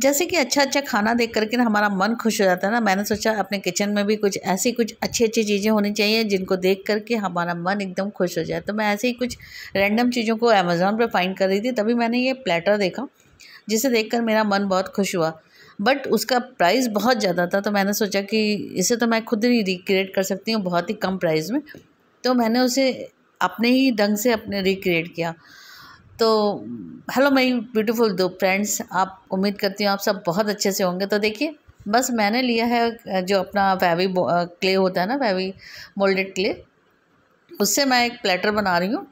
जैसे कि अच्छा अच्छा खाना देख करके ना हमारा मन खुश हो जाता है ना मैंने सोचा अपने किचन में भी कुछ ऐसी कुछ अच्छी अच्छी चीज़ें होनी चाहिए जिनको देख करके हमारा मन एकदम खुश हो जाए तो मैं ऐसे ही कुछ रैंडम चीज़ों को अमेज़ोन पर फाइंड कर रही थी तभी मैंने ये प्लेटर देखा जिसे देख मेरा मन बहुत खुश हुआ बट उसका प्राइस बहुत ज़्यादा था तो मैंने सोचा कि इसे तो मैं खुद ही रिक्रिएट कर सकती हूँ बहुत ही कम प्राइस में तो मैंने उसे अपने ही ढंग से अपने रिक्रिएट किया तो हेलो मई ब्यूटीफुल दो फ्रेंड्स आप उम्मीद करती हूँ आप सब बहुत अच्छे से होंगे तो देखिए बस मैंने लिया है जो अपना फैवी क्ले होता है ना फैवी मोल्डेड क्ले उससे मैं एक प्लेटर बना रही हूँ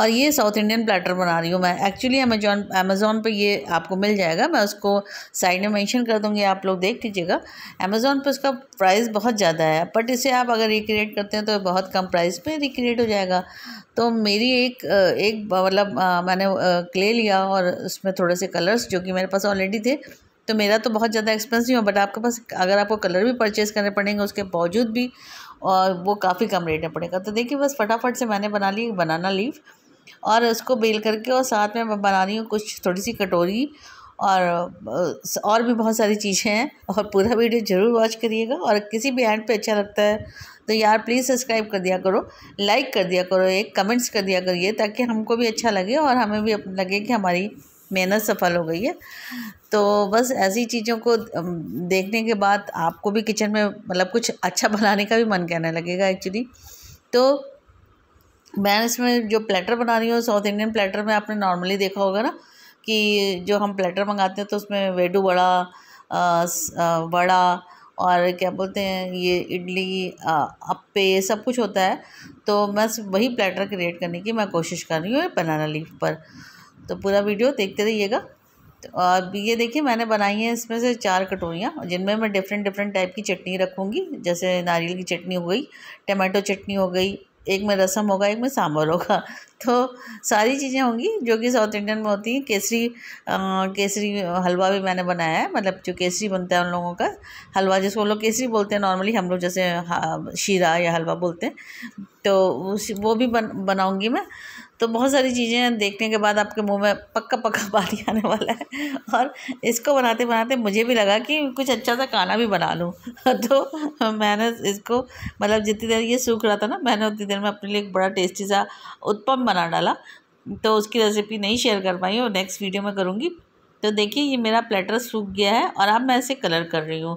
और ये साउथ इंडियन प्लेटर बना रही हूँ मैं एक्चुअली अमेजोन अमेज़ोन पे ये आपको मिल जाएगा मैं उसको साइड में मेंशन कर दूँगी आप लोग देख लीजिएगा अमेज़ोन पे उसका प्राइस बहुत ज़्यादा है बट इसे आप अगर रिक्रिएट करते हैं तो बहुत कम प्राइस पे रिक्रिएट हो जाएगा तो मेरी एक एक मतलब मैंने क्ले लिया और उसमें थोड़े से कलर्स जो कि मेरे पास ऑलरेडी थे तो मेरा तो बहुत ज़्यादा एक्सपेंस नहीं हो बट आपके पास अगर आपको कलर भी परचेज़ करने पड़ेंगे उसके बावजूद भी और वो काफ़ी कम रेट में पड़ेगा तो देखिए बस फटाफट से मैंने बना ली बनाना लीफ और उसको बेल करके और साथ में मैं बना रही हूँ कुछ थोड़ी सी कटोरी और और भी बहुत सारी चीज़ें हैं और पूरा वीडियो ज़रूर वॉच करिएगा और किसी भी एंड पे अच्छा लगता है तो यार प्लीज़ सब्सक्राइब कर दिया करो लाइक कर दिया करो एक कमेंट्स कर दिया करिए ताकि हमको भी अच्छा लगे और हमें भी लगे कि हमारी मेहनत सफल हो गई है तो बस ऐसी चीज़ों को देखने के बाद आपको भी किचन में मतलब कुछ अच्छा बनाने का भी मन कहने लगेगा एक्चुअली तो मैं इसमें जो प्लेटर बना रही हूँ साउथ इंडियन प्लेटर में आपने नॉर्मली देखा होगा ना कि जो हम प्लेटर मंगाते हैं तो उसमें वेडू बड़ा वड़ा बड़ा और क्या बोलते हैं ये इडली अप्पे सब कुछ होता है तो मैं वही प्लेटर क्रिएट करने की मैं कोशिश कर रही हूँ बनाना लीफ पर तो पूरा वीडियो देखते रहिएगा तो और ये देखिए मैंने बनाई है इसमें से चार कटोरियाँ जिनमें मैं डिफरेंट डिफरेंट टाइप की चटनी रखूँगी जैसे नारियल की चटनी हो गई टमाटो चटनी हो गई एक में रसम होगा एक में सांभर होगा तो सारी चीज़ें होंगी जो कि साउथ इंडियन में होती हैं केसरी आ, केसरी हलवा भी मैंने बनाया है मतलब जो केसरी बनता है उन लोगों का हलवा जिसको लोग केसरी बोलते हैं नॉर्मली हम लोग जैसे शीरा या हलवा बोलते हैं तो उस वो भी बन बनाऊँगी मैं तो बहुत सारी चीज़ें देखने के बाद आपके मुंह में पक्का पक्का पानी आने वाला है और इसको बनाते बनाते मुझे भी लगा कि कुछ अच्छा सा खाना भी बना लूँ तो मैंने इसको मतलब जितनी देर ये सूख रहा था ना मैंने उतनी देर में अपने लिए एक बड़ा टेस्टी सा उत्पम बना डाला तो उसकी रेसिपी नहीं शेयर कर पाई और नेक्स्ट वीडियो में करूँगी तो देखिए ये मेरा प्लेटर सूख गया है और अब मैं इसे कलर कर रही हूँ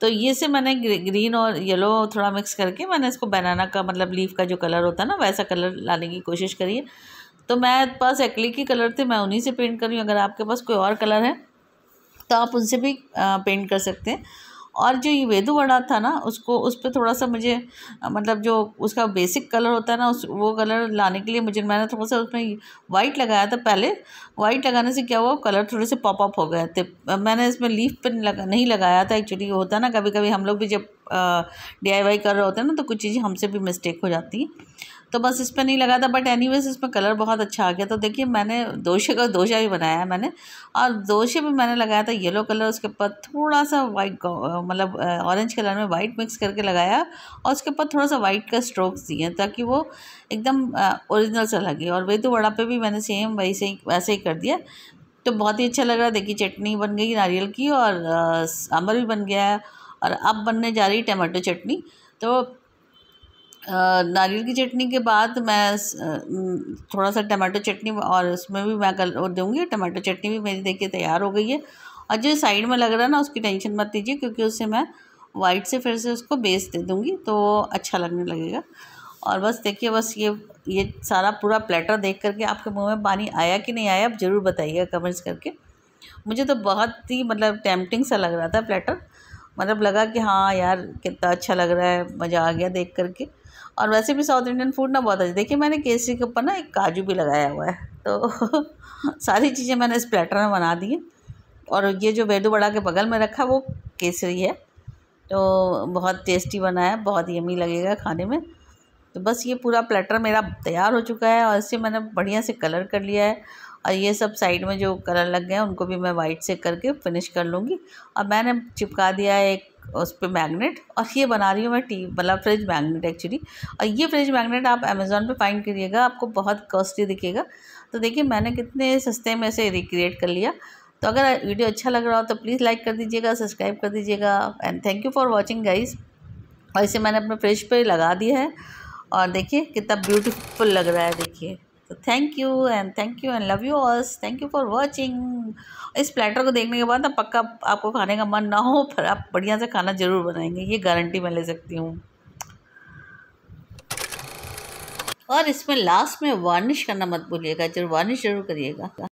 तो ये से मैंने ग्रीन और येलो थोड़ा मिक्स करके मैंने इसको बनाना का मतलब लीफ का जो कलर होता है ना वैसा कलर लाने की कोशिश करी है तो मैं पास एक्लिक के कलर थे मैं उन्हीं से पेंट कर रही हूँ अगर आपके पास कोई और कलर है तो आप उनसे भी पेंट कर सकते हैं और जो ये वेदु वड़ा था ना उसको उस पर थोड़ा सा मुझे मतलब जो उसका बेसिक कलर होता है ना उस वो कलर लाने के लिए मुझे मैंने थोड़ा सा उसमें वाइट लगाया था पहले वाइट लगाने से क्या हुआ कलर थोड़े से पॉप अप हो गए थे मैंने इसमें लीफ पर लगा, नहीं लगाया था एक्चुअली होता ना कभी कभी हम लोग भी जब डी आई वाई कर रहे होते हैं ना तो कुछ चीज़ें हमसे भी मिस्टेक हो जाती हैं तो बस इस पर नहीं लगा था बट एनी वेज इसमें कलर बहुत अच्छा आ गया तो देखिए मैंने दोशे का दोशा भी बनाया है मैंने और दोशे में मैंने लगाया था येलो कलर उसके ऊपर थोड़ा सा वाइट मतलब ऑरेंज कलर में वाइट मिक्स करके लगाया और उसके ऊपर थोड़ा सा वाइट का स्ट्रोक्स दिए ताकि वो एकदम ओरिजिनल सा लगे और वे तो वड़ा पे भी मैंने सेम वैसे ही वैसे ही कर दिया तो बहुत ही अच्छा लग रहा है देखिए चटनी बन गई नारियल की और सांभर भी बन गया है और अब बनने जा रही टमाटो चटनी तो नारियल की चटनी के बाद मैं थोड़ा सा टमाटो चटनी और उसमें भी मैं कल दूँगी टमाटो चटनी भी मेरी देखिए तैयार हो गई है और जो साइड में लग रहा है ना उसकी टेंशन मत लीजिए क्योंकि उससे मैं वाइट से फिर से उसको बेस दे दूँगी तो अच्छा लगने लगेगा और बस देखिए बस ये ये सारा पूरा प्लेटर देख करके आपके मुंह में पानी आया कि नहीं आया आप ज़रूर बताइएगा कमेंट्स करके मुझे तो बहुत ही मतलब टेम्पटिंग सा लग रहा था प्लेटर मतलब लगा कि हाँ यार कितना अच्छा लग रहा है मज़ा आ गया देख करके और वैसे भी साउथ इंडियन फूड ना बहुत अच्छा देखिए मैंने केसरी के ऊपर ना एक काजू भी लगाया हुआ है तो सारी चीज़ें मैंने इस प्लेटर में बना दी हैं और ये जो बेदू बड़ा के बगल में रखा वो केसरी है तो बहुत टेस्टी बना है बहुत यमी लगेगा खाने में तो बस ये पूरा प्लेटर मेरा तैयार हो चुका है और इससे मैंने बढ़िया से कलर कर लिया है और ये सब साइड में जो कलर लग गए हैं उनको भी मैं वाइट से करके फिनिश कर लूँगी और मैंने चिपका दिया है एक उस पर मैगनेट और ये बना रही हूँ मैं टी मतलब फ्रिज मैगनेट एक्चुअली और ये फ्रिज मैगनेट आप अमेज़ॉन पे फाइंड करिएगा आपको बहुत कॉस्टली दिखेगा तो देखिए मैंने कितने सस्ते में से रिक्रिएट कर लिया तो अगर वीडियो अच्छा लग रहा हो तो प्लीज़ लाइक कर दीजिएगा सब्सक्राइब कर दीजिएगा and thank you for watching guys और इसे मैंने अपने फ्रिज पर लगा दिया है और देखिए कितना ब्यूटीफुल लग रहा है देखिए तो thank you and thank you and love you all thank you for watching इस प्लेटर को देखने के बाद ना पक्का आपको खाने का मन ना हो पर आप बढ़िया से खाना ज़रूर बनाएंगे ये गारंटी मैं ले सकती हूँ और इसमें लास्ट में वार्निश करना मत भूलिएगा जरूर वार्निश जरूर करिएगा